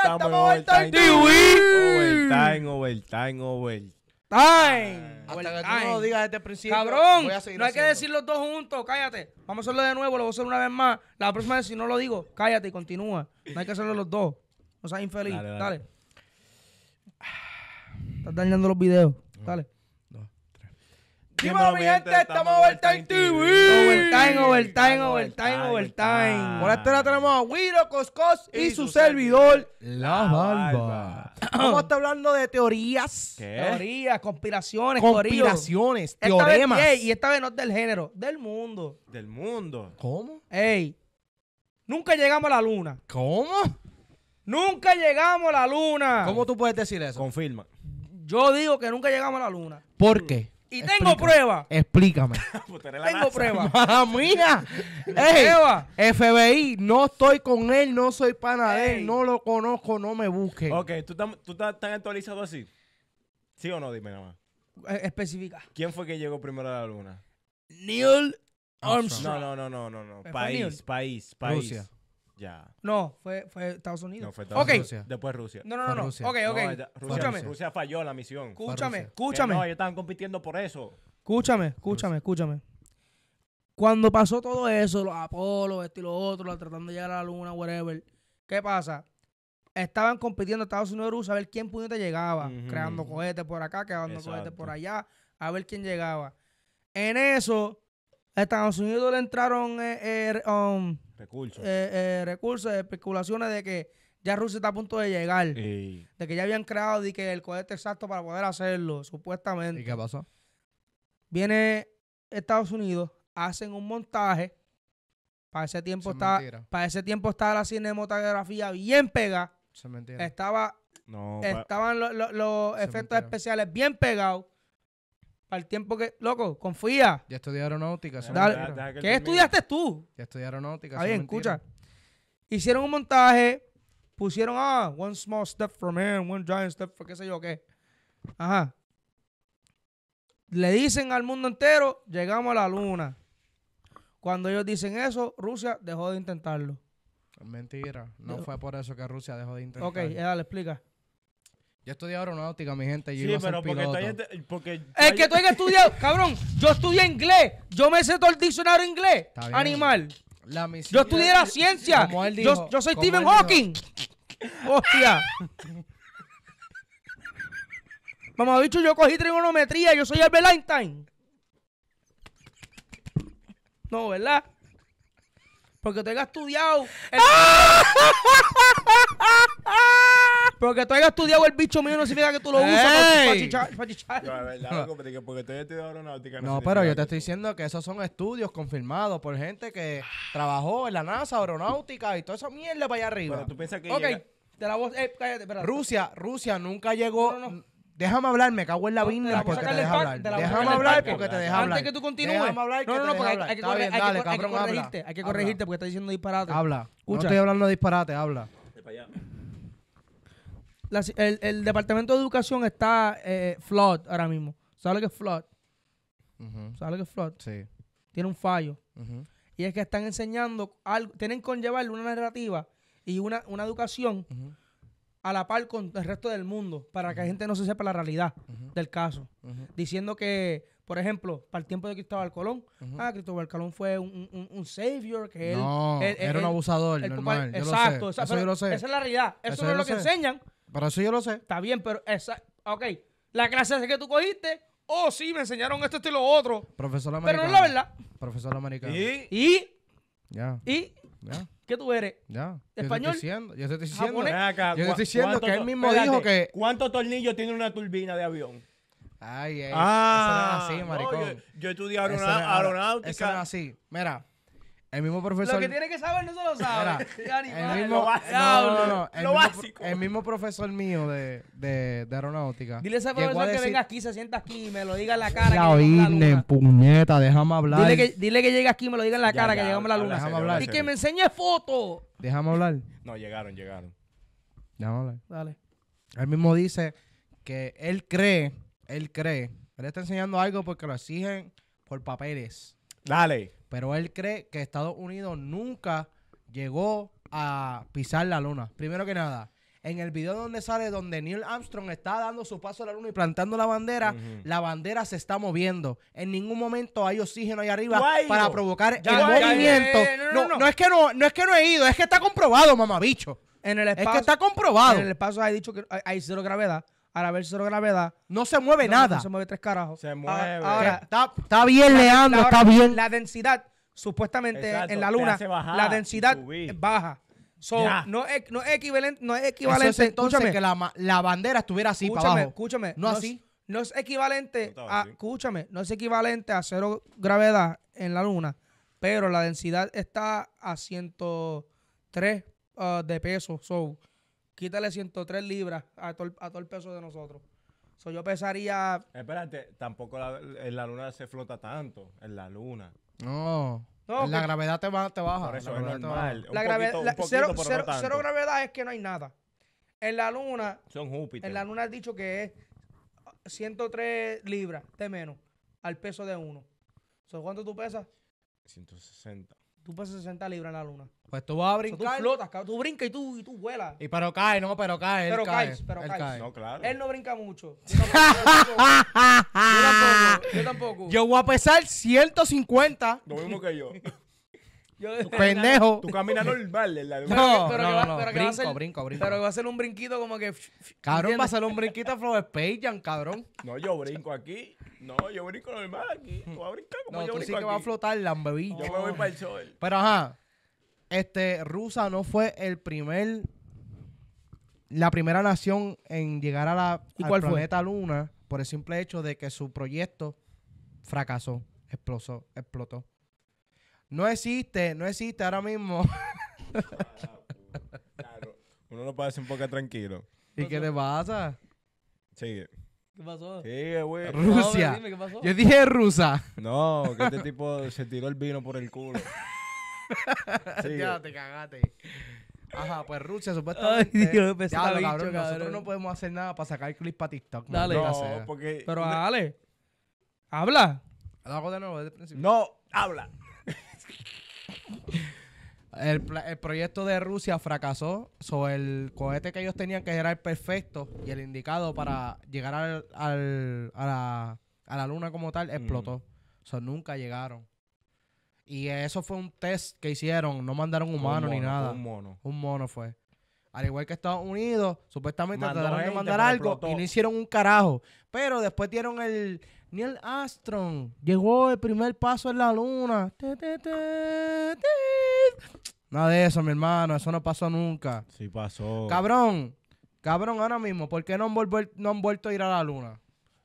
estamos en Overtime time Overtime, overtime, Time. Hasta que tú no digas desde el principio. Cabrón, no hay que decir los dos juntos, cállate. Vamos a hacerlo de nuevo, lo voy a hacer una vez más. La próxima vez, si no lo digo, cállate y continúa. No hay que hacerlo los dos. No seas infeliz. Dale. dale. Estás dañando los videos. Dale. Dímelo, mi gente, estamos Overtime TV. Overtime, overtime, overtime, overtime. Por esta hora tenemos a Wiro Coscos y, su, servidor, La Barba. ¿Cómo a hablando de teorías. Teorías, conspiraciones, conspiraciones, teoremas. y esta vez no es del género, del mundo. Del mundo. ¿Cómo? Ey, nunca llegamos a la luna. ¿Cómo? Nunca llegamos a la luna. ¿Cómo tú puedes decir eso? Confirma. Yo digo que nunca llegamos a la luna. ¿Por qué? Y tengo prueba. Explícame. Pues tengo prueba. Mamá FBI, no estoy con él, no soy pana de él, no lo conozco, no me busquen. Ok, ¿tú estás tan actualizado así? ¿Sí o no? Dime nada más. Específica. Eh, especifica. ¿Quién fue que llegó primero a la luna? Neil Armstrong. No, no, no, no, no. no. País, país, país, país. Rusia. No, fue, fue Estados Unidos. No, fue Estados okay. Rusia. Después Rusia. No, no, no. no. Ok, ok. escúchame. Rusia. falló falló la misión. Escúchame, escúchame. No, ellos estaban compitiendo por eso. Escúchame, escúchame, escúchame. Cuando pasó todo eso, los Apolos, esto y lo otro, tratando de llegar a la luna, whatever. ¿Qué pasa? Estaban compitiendo Estados Unidos y Rusia a ver quién puñete llegaba. Creando cohetes por acá, creando cohetes por allá, a ver quién llegaba. En eso, Estados Unidos le entraron eh, eh, um, eh, eh, recursos. especulaciones de que ya Rusia está a punto de llegar. De que ya habían creado y que el cohete exacto para poder hacerlo, supuestamente. ¿Y qué pasó? Viene Estados Unidos, hacen un montaje. Para ese tiempo está, para ese tiempo estaba la cinematografía bien pegada. Estaba, estaban los, efectos especiales bien pegados. Al tiempo que, loco, confía. Ya estudié aeronáutica. ¿Qué estudiaste tú? Ya estudié aeronáutica. ahí escucha. Hicieron un montaje, pusieron, ah, one small step for man, one giant step for qué sé yo qué. Ajá. Le dicen al mundo entero, llegamos a la luna. Cuando ellos dicen eso, Rusia dejó de intentarlo. Mentira. No fue por eso que Rusia dejó de intentarlo. Ok, ya dale, explica. Yo estudié aeronáutica, mi gente. Yo sí, pero porque, que tú hayas estudiado, cabrón, yo estudié inglés. Yo me sé todo el diccionario inglés. Animal. La misión, yo estudié la ciencia. yo, soy Stephen Hawking. Hostia. Mamá bicho, yo cogí trigonometría. Yo soy Albert Einstein. No, ¿verdad? Porque tú hayas estudiado. ¡Ah! Pero que tú hayas estudiado el bicho mío no significa que tú lo usas para chichar. No, verdad, porque estoy estudiando aeronáutica. No, pero yo te estoy diciendo que esos son estudios confirmados por gente que trabajó en la NASA, aeronáutica y toda esa mierda para allá arriba. Pero tú piensas que. Ok, te la voz. Eh, cállate, espera. Rusia, Rusia nunca llegó. Déjame hablar, me cago en la vinda porque te deja hablar. Déjame hablar porque te deja hablar. Antes que tú continúes. No, no, no, hay que corregirte. Hay que corregirte porque estás diciendo disparate. Habla. No estoy hablando de disparate, habla el, el, Departamento de Educación está eh, flawed ahora mismo. ¿Sabes lo que es flawed? que es flawed? Sí. Tiene un fallo. Y es que están enseñando algo, tienen conllevar una narrativa y una, una educación a la par con el resto del mundo para que la gente no se sepa la realidad del caso. Diciendo que por ejemplo, para el tiempo de Cristóbal Colón, ah, Cristóbal Colón fue un, savior, que él, era un abusador, exacto, Eso yo lo sé. esa es la realidad, eso, es lo, que enseñan. Pero eso yo lo sé. Está bien, pero esa. Ok. La clase esa que tú cogiste. Oh, sí, me enseñaron esto, esto y lo otro. Profesor americano. Pero no es la verdad. Profesor americano. ¿Y? ¿Y? Ya. ¿Y? Ya. ¿Qué tú eres? Ya. ¿Español? Yo te estoy diciendo. Yo te estoy diciendo, yo te estoy diciendo que él mismo dijo que. ¿Cuántos tornillos tiene una turbina de avión? Ay, ay. Ah, eso no es así, maricón. yo, estudié aeronáutica. Eso no es así. Mira, el mismo profesor. Lo que tiene que saber no se lo sabe. el mismo, lo básico. No, no, no, el, lo mismo el mismo profesor mío de, de, de aeronáutica. Dile a ese profesor que venga aquí, se sienta aquí y me lo diga en la cara. La oírne, puñeta, déjame hablar. Dile que, dile que llegue aquí y me lo diga en la cara, que llegamos a la luna. Déjame hablar. Y que me enseñe fotos. Déjame hablar. No, llegaron, llegaron. Déjame hablar. Dale. Él mismo dice que él cree, él cree, él está enseñando algo porque lo exigen por papeles. Dale. Pero él cree que Estados Unidos nunca llegó a pisar la luna. Primero que nada, en el video donde sale donde Neil Armstrong está dando su paso a la luna y plantando la bandera, la bandera se está moviendo. En ningún momento hay oxígeno ahí arriba para provocar el movimiento. no, es que no, no es que no he ido, es que está comprobado, mamabicho. En el espacio, es que está comprobado. En el espacio hay dicho que hay cero gravedad a la ver cero gravedad. No se mueve nada. No se mueve tres carajos. Se mueve. Ah, ahora, está, bien, Leandro, está bien. La densidad, supuestamente en la luna, la densidad baja. no, es, no, equivalente. No es equivalente. entonces escúchame, que la, bandera estuviera así escúchame, Escúchame, no, así. no es equivalente a, escúchame, no es equivalente a cero gravedad en la luna, pero la densidad está a 103 ah, de peso. So, quítale 103 libras a todo, el peso de nosotros. Soy yo pesaría. Espérate, tampoco en la luna se flota tanto. En la luna. No. En la pues, gravedad te, baja. eso es normal. gravedad. cero, gravedad es que no hay nada. En la luna. Son Júpiter. En la luna has dicho que es 103 libras de menos al peso de uno. ¿Cuánto tú pesas? 160. Tú pesas 60 libras en la luna. Pues tú vas a brincar. tú flotas, cabrón. Tú brincas y tú, y tú vuelas. Y pero cae, no, pero cae. Pero cae, pero Cae. No, claro. Él no brinca mucho. Yo tampoco. yo, tampoco yo voy a pesar 150. Lo mismo que yo. yo pendejo. Tú caminas normal en la luna. No, pero, no, no, no, brinco, brinco, brinco. Pero va a ser un brinquito como que. Cabrón, va a ser un brinquito a Flow Space cabrón. No, yo brinco aquí. No, yo brinco normal aquí. Voy a brincar como no, yo tú sí que va a flotar la bebilla. Yo me voy para el sol. Pero ajá, este, Rusa no fue el primer, la primera nación en llegar a la ¿Y al planeta Luna por el simple hecho de que su proyecto fracasó, explosó, explotó. No existe, no existe ahora mismo. Uno lo puede un poco tranquilo. ¿Y qué le pasa? Sigue. ¿Qué pasó? Sí, güey. Rusia. dime, ¿qué pasó? Yo dije rusa. No, que este tipo se tiró el vino por el culo. Sí. Ya te cagaste. Ajá, pues Rusia supuestamente. Ay, Dios, ya, lo, cabrón, nosotros no podemos hacer nada para sacar el clip para TikTok. Dale, no, porque. Pero dale. Habla. de nuevo principio. No, habla. El, proyecto de Rusia fracasó sobre el cohete que ellos tenían, que era el perfecto y el indicado para llegar a, la, luna como tal, explotó. Mm. O sea, nunca llegaron. Y eso fue un test que hicieron, no mandaron humanos ni nada. Un mono. Un mono fue. Al igual que Estados Unidos, supuestamente trataron de mandar algo y no hicieron un carajo. Pero después dieron el, Neil Armstrong llegó el primer paso en la luna. Nada de eso, mi hermano. Eso no pasó nunca. Sí pasó. Cabrón, cabrón, ahora mismo, ¿por qué no han, no han vuelto a ir a la luna?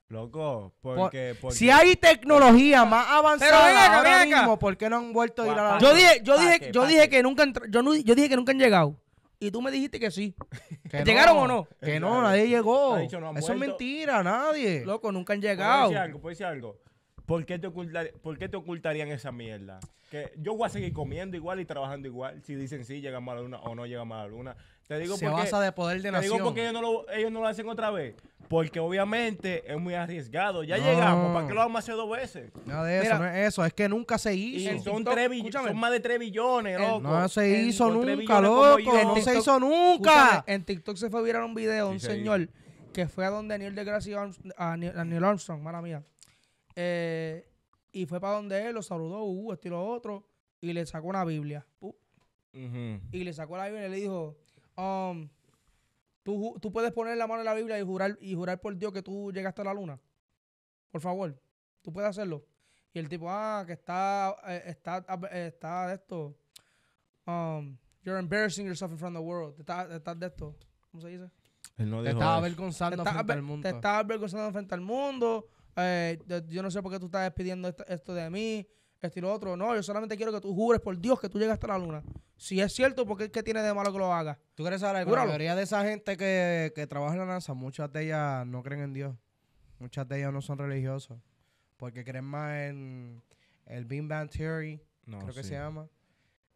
Loco, porque, Si hay tecnología más avanzada ahora mismo, ¿por qué no han vuelto a ir a la luna? Yo dije, yo dije, que, nunca han llegado. Y tú me dijiste que sí. ¿Llegaron o no? Que no, nadie llegó. Eso es mentira, nadie. Loco, nunca han llegado. ¿Puedo decir decir algo? ¿Por qué, te ¿Por te ocultarían esa mierda? Que yo voy a seguir comiendo igual y trabajando igual. Si dicen sí, llegamos a la luna o no llegamos a la luna. Te digo Se porque, basa de poder de te nación. digo porque ellos no, lo, hacen otra vez. Porque obviamente es muy arriesgado. Ya llegamos. ¿Para qué lo vamos a hacer dos veces? No de eso, no es eso. Es que nunca se hizo. son, más de tres billones, loco. No se hizo nunca, loco. No se hizo nunca. en TikTok se fue a virar un video de un señor que fue a donde Neil deGrasse Armstrong, a Neil Armstrong, mala mía eh, y fue para donde él, lo saludó, uh, otro, y le sacó una Biblia. Y le sacó la Biblia y le dijo, um, ¿tú, ¿tú, puedes poner la mano en la Biblia y jurar, y jurar por Dios que tú llegaste a la luna. Por favor, tú puedes hacerlo. Y el tipo, ah, que está, eh, está, eh, está de esto. Um, you're embarrassing yourself in front of the world. estás, de esto. ¿Cómo se dice? te avergonzando frente al mundo. Te estaba avergonzando frente al mundo. Eh, yo no sé por qué tú estás pidiendo esto, de mí, esto y otro. No, yo solamente quiero que tú jures por Dios que tú llegas a la luna. Si es cierto, ¿por qué, tiene de malo que lo haga? ¿Tú quieres saber La mayoría de esa gente que, trabaja en la NASA, muchas de ellas no creen en Dios. Muchas de ellas no son religiosas. Porque creen más en el Big Bang Theory, creo que se llama.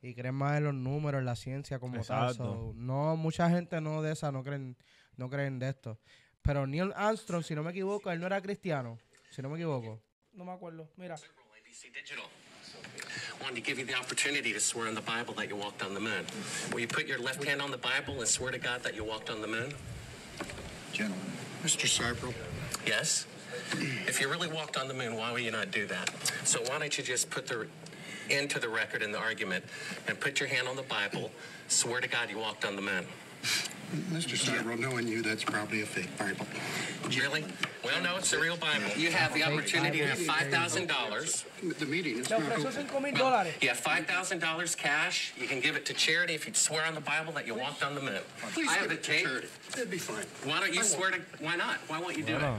Y creen más en los números, en la ciencia como tal. no, mucha gente no de esa no creen, no creen de esto. Pero Neil Armstrong, si no me equivoco, él no era cristiano. si no me equivoco. No me acuerdo, mira. wanted to give you the opportunity to swear on the Bible that you walked on the moon. Will you put your left hand on the Bible and swear to God that you walked on the moon? Gentlemen. Mr. Cypril. Yes? If you really walked on the moon, why would you not do that? So why don't you just put the into the record in the argument and put your hand on the Bible, swear to God you walked on the moon. Mr. Cypril, knowing you, that's probably a fake Bible. Really? Well, no, it's the real Bible. You have the opportunity to have $5,000. The meeting is not Well, you have $5,000 cash. You can give it to charity if you swear on the Bible that you walked on the moon. Please I have the tape. That'd be fine. Why don't you swear to... Why not? Why won't you do it?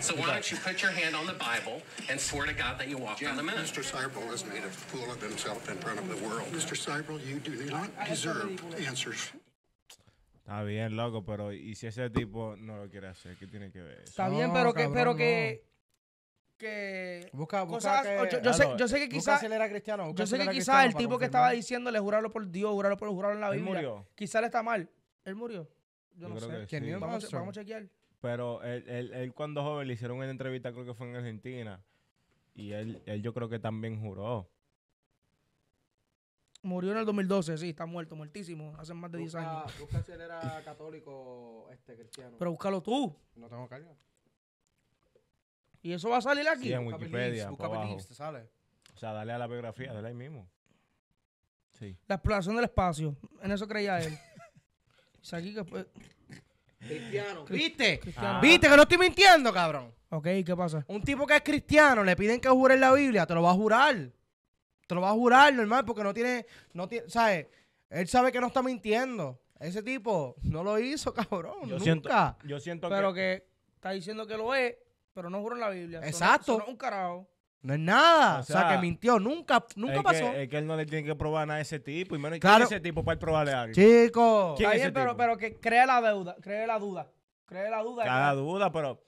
So why don't you put your hand on the Bible and swear to God that you walked on the moon? Mr. Seibel has made a fool of himself in front of the world. Mr. Seibel, you do not deserve answers. Está bien, loco, pero ¿y si ese tipo no lo quiere hacer? ¿Qué tiene que ver? Está bien, pero, que, pero que que busca, cosas, yo, sé, yo, sé, que quizás yo sé que quizás el tipo que estaba diciéndole jurarlo por Dios jurarlo por jurado en la Biblia quizás le está mal él murió yo, no sé vamos, a chequear pero él, él, él, cuando joven le hicieron una entrevista creo que fue en Argentina y él, él yo creo que también juró Murió en el 2012, sí, está muerto, muertísimo, hace más de 10 años. Busca si él era católico este, cristiano. Pero búscalo tú. No tengo calidad. ¿Y eso va a salir aquí? Sí, en Wikipedia, sale. O sea, dale a la biografía, dale ahí mismo. Sí. La exploración del espacio, en eso creía él. que... Cristiano. ¿Viste? ¿Viste que no estoy mintiendo, cabrón? Ok, ¿qué pasa? Un tipo que es cristiano, le piden que jure en la Biblia, te lo va a jurar te lo va a jurar, normal, porque no tiene, no tiene, ¿sabes? Él sabe que no está mintiendo. Ese tipo no lo hizo, cabrón. Yo nunca. Siento, yo siento pero que... está diciendo que lo es, pero no juro en la Biblia. Exacto. no, es un carajo. No es nada. O sea, que mintió. Nunca, nunca pasó. es que él no le tiene que probar nada a ese tipo. Y menos claro. ese tipo para probarle algo. Chico. ¿Quién pero, pero que cree la deuda, cree la duda. Cree la duda. Cada duda, pero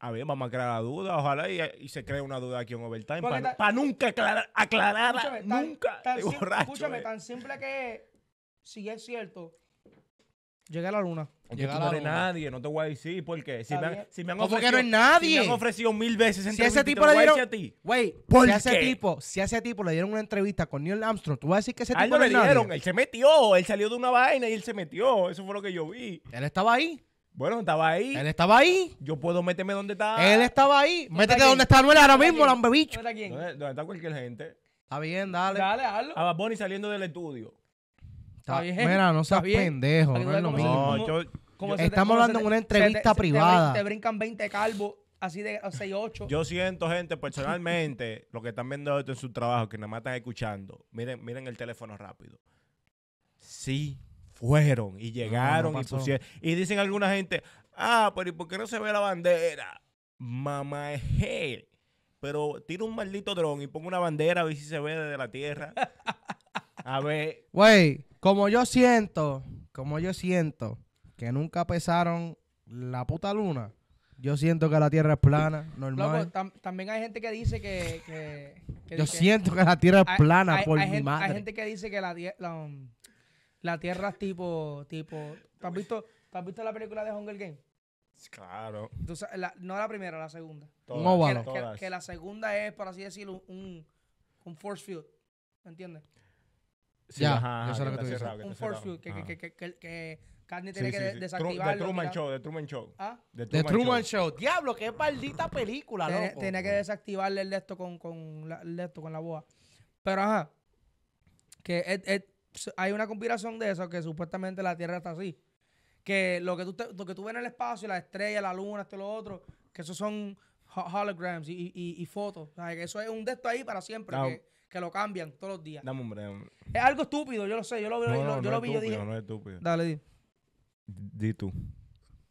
a ver, vamos a crear la duda. Ojalá y, se cree una duda aquí en Overtime. Para nunca aclarar, nunca. escúchame, eh. tan simple que si es cierto, llegué a la luna. no nadie, no te voy a decir por si, si me han, ofrecido, no, nadie. me han ofrecido mil veces si ese tipo le dieron, a ti. si ese tipo, si a ese tipo le dieron una entrevista con Neil Armstrong, tú vas a decir que ese tipo no le dieron, él se metió, él salió de una vaina y él se metió, eso fue lo que yo vi. Él estaba ahí. Bueno, estaba ahí. Él estaba ahí. Yo puedo meterme donde está. Él estaba ahí. Métete donde está Anuel ahora mismo, bicho. ¿Dónde, está quién? ¿Dónde está cualquier gente? Está bien, dale. Dale, hazlo. A Baboni saliendo del estudio. Está, bien. Mira, no seas pendejo. No es lo mismo. No, yo, estamos hablando en una entrevista privada. Te, brincan 20 calvos. Así de 6, 8. Yo siento, gente, personalmente, los que están viendo esto en su trabajo, que nada más están escuchando, miren, miren el teléfono rápido. Sí fueron y llegaron y pusieron. Y dicen alguna gente, ah, pero ¿y por qué no se ve la bandera? Mamá, Pero tira un maldito dron y pongo una bandera a ver si se ve desde la tierra. A ver. Güey, como yo siento, como yo siento que nunca pesaron la puta luna, yo siento que la tierra es plana, normal. también hay gente que dice que. yo siento que la tierra es plana, por mi madre. Hay gente que dice que la, um, la tierra es tipo, tipo. has visto, has visto la película de Hunger Games? Claro. la, no la primera, la segunda. no que, la segunda es, por así decirlo, un, un force field. ¿Me entiendes? Sí, ya, ajá, eso es lo que tú dices. Un force field que, que, que, que, que Carney tiene que desactivar. De Truman Show, de Truman Show. ¿Ah? De Truman, Show. Diablo, qué maldita película, loco. Tiene que desactivarle el de esto con, con, la, el con la boa. Pero ajá, que es hay una conspiración de eso que supuestamente la Tierra está así. Que lo que tú, que tú ves en el espacio, la estrella, la luna, esto y lo otro, que eso son holograms y, fotos. O sea, que eso es un de estos ahí para siempre, que, lo cambian todos los días. Dame Es algo estúpido, yo lo sé, yo lo, vi, yo, lo vi, yo No, es estúpido. Dale, di. Di tú.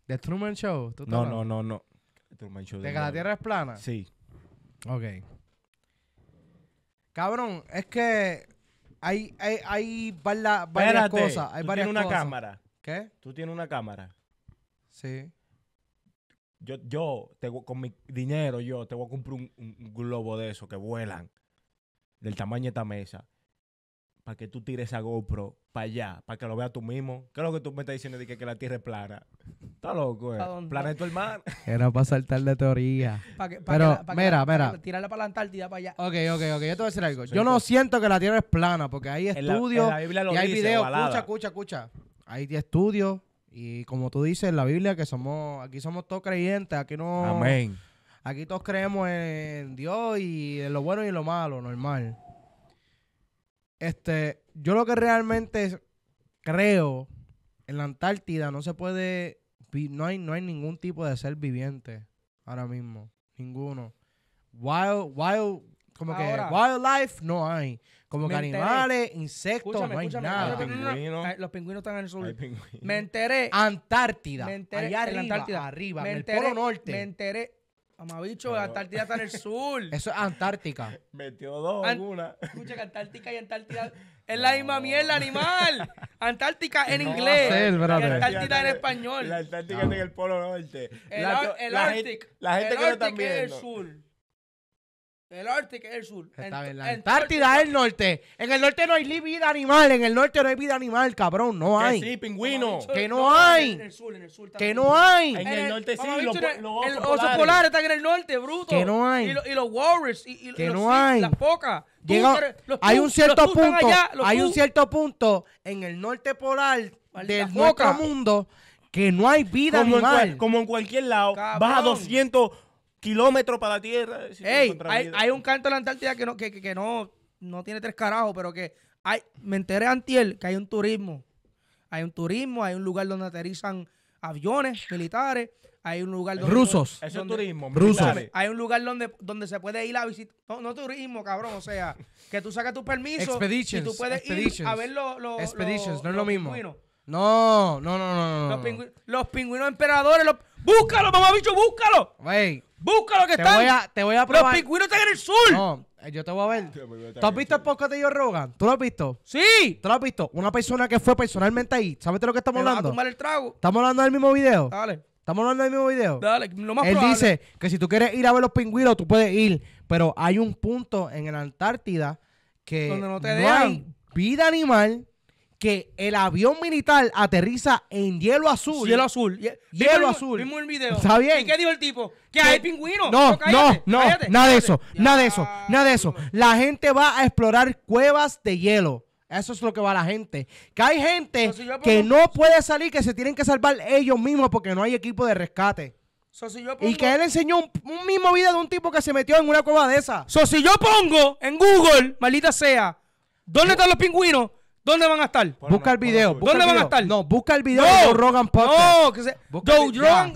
¿De Truman Show? no, no, no, no. ¿De que la Tierra es plana? Sí. Ok. Cabrón, es que hay, hay, hay varias cosas. Hay tú tienes una cámara. ¿Qué? Tú tienes una cámara. Sí. Yo, yo te, con mi dinero, yo te voy a comprar un, globo de esos que vuelan del tamaño de esta mesa para que tú tires esa GoPro para allá, para que lo veas tú mismo. ¿Qué es lo que tú me estás diciendo de que la tierra es plana? Está loco, eh. Planeta hermano. Era para saltar de teoría. Pero, mira, mira. Tirarla para la Antártida, para allá. Ok, ok, ok. Yo te voy a decir algo. yo no pues. siento que la Tierra es plana, porque hay estudios y hay videos. Escucha, escucha, escucha. Hay estudios y como tú dices, en la Biblia que somos, aquí somos todos creyentes, aquí no... Amén. Aquí todos creemos en Dios y en lo bueno y en lo malo, normal. Este, yo lo que realmente creo en la Antártida no se puede no hay, ningún tipo de ser viviente ahora mismo. Ninguno. Wild, wild, como que wildlife no hay. Como que animales, insectos, no hay nada. Los pingüinos están en el sur. Me enteré. Antártida. Me enteré. Allá arriba, en arriba, me en el polo norte. Me enteré. Amabicho, Antártida está en el sur. Eso es Antártica. Metió dos, alguna una. Escucha que Antártica y Antártida es la misma mierda, animal. Antártica en inglés. ser, en español. La Antártica en el Polo Norte. El, La- la gente- que lo el sur. El Ártico es el sur. Está la Antártida es el norte. En el norte no hay vida animal. En el norte no hay vida animal, cabrón. No hay. Que sí, pingüino. que no, hay. En el sur, en el sur Que no hay. En, el, norte sí. Los, el, los osos, polares. están en el norte, bruto. Que no hay. Y, los warriors. Y, que no hay. Las pocas. hay un cierto punto. hay un cierto punto en el norte polar del nuestro mundo que no hay vida animal. como en cualquier lado. baja 200 kilómetros para la Tierra. Eh, hay, un canto de la Antártida que no, que, no, no tiene tres carajos, pero que hay, me enteré antier que hay un turismo. Hay un turismo, hay un lugar donde aterrizan aviones militares, hay un lugar donde... Rusos. Eso es turismo. Rusos. Hay un lugar donde, donde se puede ir a visitar... No, turismo, cabrón, o sea, que tú sacas tu permiso y tú puedes ir a ver los... no es lo mismo. No, no, no, no, Los, pingüinos, los pingüinos emperadores, los... ¡Búscalo, bicho búscalo! Wey, ¡Búscalo que está te voy a probar. ¡Los pingüinos están en el sur! No, eh, yo te voy a ver. ¿Tú has visto el podcast de Joe Rogan? ¿Tú lo has visto? ¡Sí! ¿Tú lo has visto? Una persona que fue personalmente ahí. ¿Sabes de lo que estamos hablando? Vamos a tomar el trago? ¿Estamos hablando del mismo video? Dale. ¿Estamos hablando del mismo video? Dale, lo más Él dice que si tú quieres ir a ver los pingüinos, tú puedes ir. Pero hay un punto en la Antártida que Donde no, te no hay vida animal que el avión militar aterriza en hielo azul. Hielo azul. Hielo, azul. Vimos el video. ¿Y qué dijo el tipo? Que hay pingüinos. No, no, no, nada de eso, nada de eso, nada de eso. La gente va a explorar cuevas de hielo. Eso es lo que va la gente. Que hay gente que no puede salir, que se tienen que salvar ellos mismos porque no hay equipo de rescate. Y que él enseñó un, un, mismo video de un tipo que se metió en una cueva de esa. So, si yo pongo en Google, maldita sea, ¿dónde están los pingüinos? ¿Dónde van a estar? Busca el video. ¿Dónde van a estar? No, busca el video no, de Joe Rogan No, que se, Joe,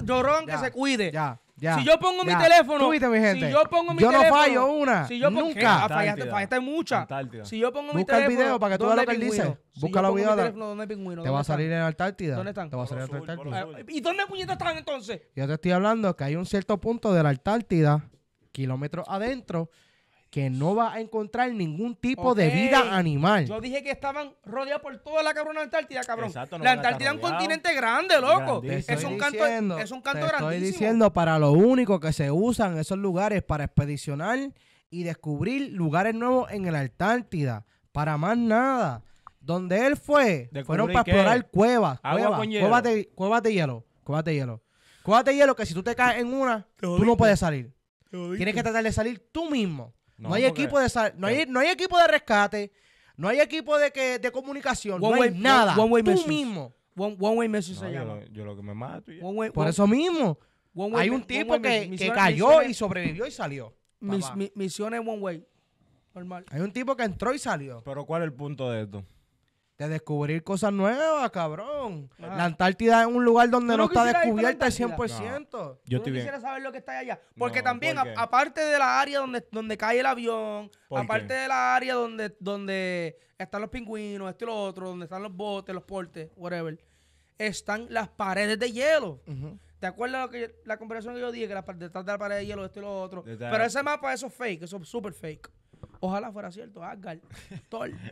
Rogan, que se cuide. Ya. Ya, si yo pongo mi teléfono, si yo pongo mi yo no fallo una, si yo nunca. Ah, fallaste, muchas. Si yo pongo mi teléfono, busca el video para que tú veas lo que él dice. Busca la videos. Te va a salir en Antártida. ¿Dónde están? Te va a salir en Antártida. Eh, ¿Y dónde puñetas están entonces? Yo te estoy hablando que hay un cierto punto de la Antártida, kilómetros adentro, que no va a encontrar ningún tipo de vida animal. Yo dije que estaban rodeados por toda la cabrona Antártida, cabrón. la Antártida es un continente grande, loco. Es un, canto, diciendo, grandísimo. Estoy diciendo para lo único que se usan esos lugares para expedicionar y descubrir lugares nuevos en la Antártida. Para más nada. Donde él fue, fueron para explorar cuevas. cuevas de hielo. Cuevas de hielo. Cuevas de hielo que si tú te caes en una, tú no puedes salir. Tienes que tratar de salir tú mismo. No, hay equipo de no, hay, equipo de rescate, no hay equipo de comunicación, no hay nada. Tú mismo. que me mato. Por eso mismo. hay un tipo que, cayó y sobrevivió y salió. misiones one way. Hay un tipo que entró y salió. Pero ¿cuál es el punto de esto? de descubrir cosas nuevas, cabrón. Ah. La Antártida es un lugar donde no, está descubierta al 100%. Yo no quisiera saber lo que está allá. Porque también, aparte de la área donde, donde cae el avión, aparte de la área donde, donde están los pingüinos, esto y lo otro, donde están los botes, los portes, whatever, están las paredes de hielo. ¿Te acuerdas lo que la comparación que yo dije? Que la, detrás de la pared de hielo, esto y lo otro. Pero ese mapa, eso es fake, eso es súper fake. Ojalá fuera cierto, Asgard,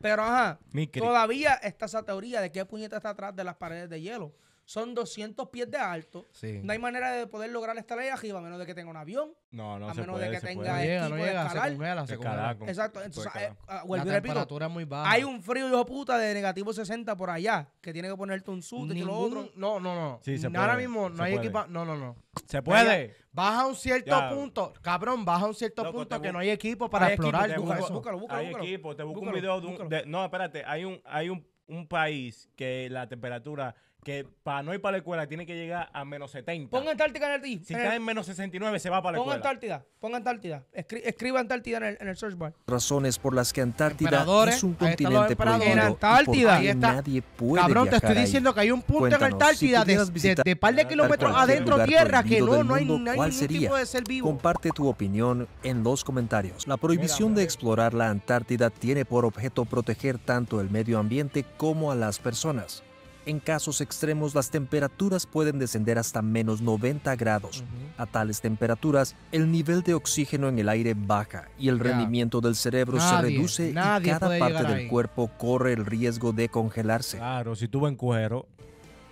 Pero ajá, todavía está esa teoría de qué puñeta está atrás de las paredes de hielo son 200 pies de alto. No hay manera de poder lograr estar ahí arriba a menos de que tenga un avión. No, no A menos de que tenga equipo No este llega, no llega, se congela, se Exacto. Entonces, ah, ah, vuelvo repito, muy baja. hay un frío, hijo puta, de negativo 60 por allá, que tiene que ponerte un suit y lo otro. No, no, no. Ahora mismo no hay equipo. No, no, no. Se puede. Baja a un cierto punto. Cabrón, baja a un cierto punto que no hay equipo para explorar. te Busca lo Búscalo, búscalo, hay equipo, te busco un video de un- no, espérate, hay un hay un, un país que la temperatura que para no ir para la escuela tiene que llegar a menos 70. Pon Antártida en el Si cae en menos 69 se va para la escuela. escuela. Antártida, ponga Antártida. escriba Antártida en el, search bar. Razones por las que Antártida es un continente prohibido en Antártida. nadie puede Cabrón, te estoy diciendo que hay un punto en Antártida de, de, de, par de kilómetros adentro tierra que no, no hay, ningún tipo de ser vivo. Comparte tu opinión en los comentarios. La prohibición de explorar la Antártida tiene por objeto proteger tanto el medio ambiente como a las personas. En casos extremos, las temperaturas pueden descender hasta menos 90 grados. A tales temperaturas, el nivel de oxígeno en el aire baja y el rendimiento del cerebro se reduce y cada parte del cuerpo corre el riesgo de congelarse. Claro, si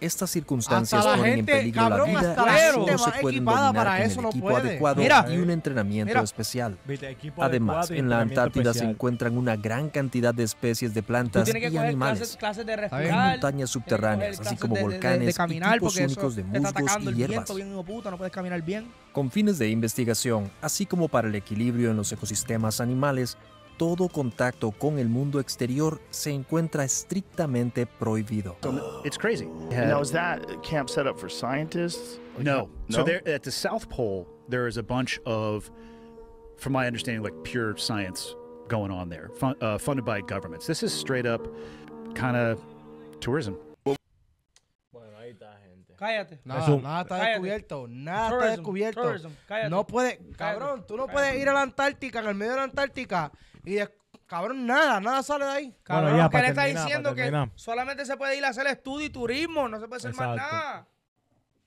estas circunstancias ponen en peligro la vida la se pueden dominar equipo adecuado y un entrenamiento especial. Además, en la Antártida se encuentran una gran cantidad de especies de plantas y animales. Clases, montañas subterráneas, así como volcanes y tipos únicos de musgos y hierbas. Con fines de investigación, así como para el equilibrio en los ecosistemas animales, todo contacto con el mundo exterior se encuentra estrictamente prohibido. it's crazy. Now is that camp set up for scientists? No. Oh, no. So there, at the South Pole, there is a bunch of, from my understanding, like pure science going on there, fun, uh, funded by governments. This is straight up kind of tourism. Cállate. Nada, no, nada está descubierto. Nada descubierto. no puede, cabrón, tú no puedes ir a la Antártica, en el medio de la Antártica, y cabrón, nada, nada sale de ahí. Cabrón, bueno, ya, que le está diciendo que solamente se puede ir a hacer estudio y turismo, no se puede hacer más nada.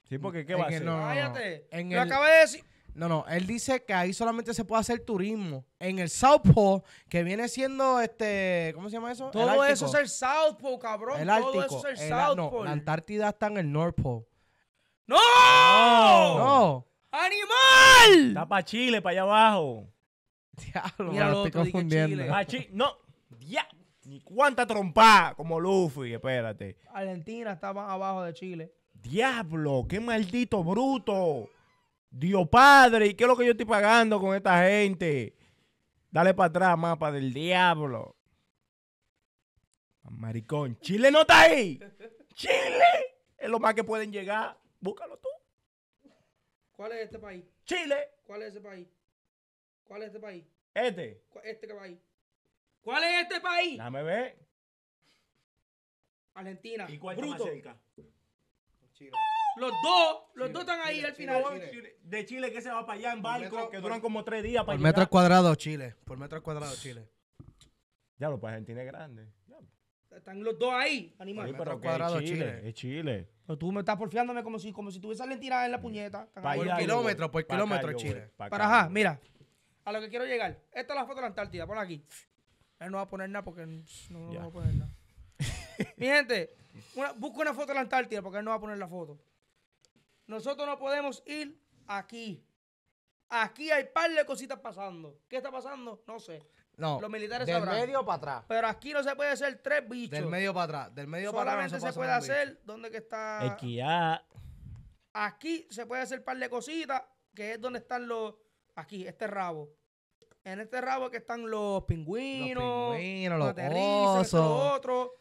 Sí, porque ¿qué a No, En Lo acabé de decir. No, no, él dice que ahí solamente se puede hacer turismo. En el South Pole, que viene siendo este, ¿cómo se llama eso? Todo eso es el South Pole, cabrón. El Todo eso es el, South no, Pole. La Antártida está en el North Pole. ¡No! ¡No! ¡Animal! Está para Chile, para allá abajo. Diablo, ah, no, Ni cuánta trompa como Luffy, espérate. Argentina está más abajo de Chile. Diablo, qué maldito bruto. Dios padre, ¿y qué es lo que yo estoy pagando con esta gente? Dale para atrás, mapa del diablo. Ah, maricón, Chile no está ahí. Chile es lo más que pueden llegar. Búscalo tú. ¿Cuál es este país? Chile. ¿Cuál es ese país? ¿Cuál es este país? ¿Este? ¿Este qué país? ¿Cuál es este país? Dame ver. Argentina. ¿Y cuál está más cerca? Los dos, los dos están ahí al final. De Chile que se va para allá en barco, que duran como tres días para Por metros cuadrados, Chile. Por metros cuadrados, Chile. Ya lo, pues Argentina es grande. Están los dos ahí, animal. pero cuadrado, Chile, Chile. Es Chile. Pero tú me estás porfiándome como si, como si tuviese Argentina en la puñeta. Por kilómetro, por kilómetro, Chile. Para ajá, mira a lo que quiero llegar. Esta es la foto de la Antártida, ponla aquí. Él no va a poner nada porque no, va a poner nada. Mi gente, busca una foto de la Antártida porque él no va a poner la foto. Nosotros no podemos ir aquí. Aquí hay par de cositas pasando. ¿Qué está pasando? No sé. No. Los militares del sabrán. Del medio para atrás. Pero aquí no se puede hacer tres bichos. Del medio para atrás. Del medio para atrás. Solamente se, puede hacer. ¿Dónde que está? Aquí Aquí se puede hacer par de cositas, que es donde están los aquí, este rabo. En este rabo que están los pingüinos, los, los, otros.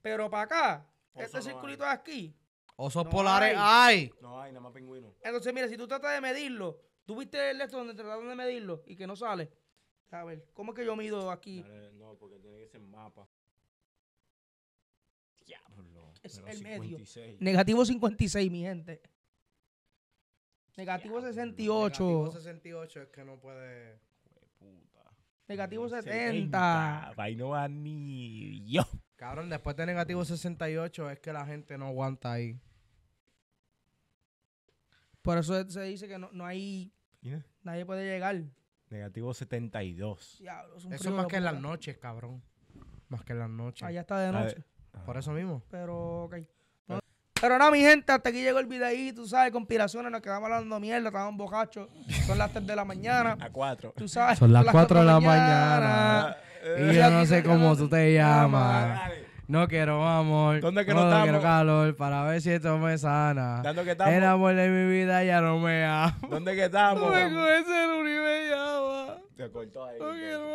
Pero para acá, este circulito de aquí. Osos polares hay. No hay, nada más pingüinos. Entonces, mira, si tú tratas de medirlo, tú viste el esto donde trataron de medirlo y que no sale. A ver, ¿cómo es que yo mido aquí? no, porque tiene que ser mapa. Diablo. Es el medio. Negativo 56, mi gente. Negativo 68. Negativo 68 es que no puede. Negativo 70. Vaino no va yo. Cabrón, después de negativo 68 es que la gente no aguanta ahí. Por eso se dice que no, hay. Nadie puede llegar. Negativo 72. Diablo, es eso más que en las noches, cabrón. Más que en las noches. Allá está de noche. Por eso mismo. Pero, ok. Pero nada, no, mi gente, hasta aquí llegó el videíto, tú sabes, conspiraciones, nos quedamos hablando mierda, estábamos bocachos. Son las 3 de la mañana. A 4. Tú sabes. Son las 4 de la mañana. Eh. Y yo no sé cómo tú te llamas. No quiero amor. ¿Dónde que no, no estamos? quiero calor para ver si esto me sana. ¿Dónde que estamos? El amor de mi vida ya no me ama. ¿Dónde que estamos? No me coge el universo. Te cortó ahí.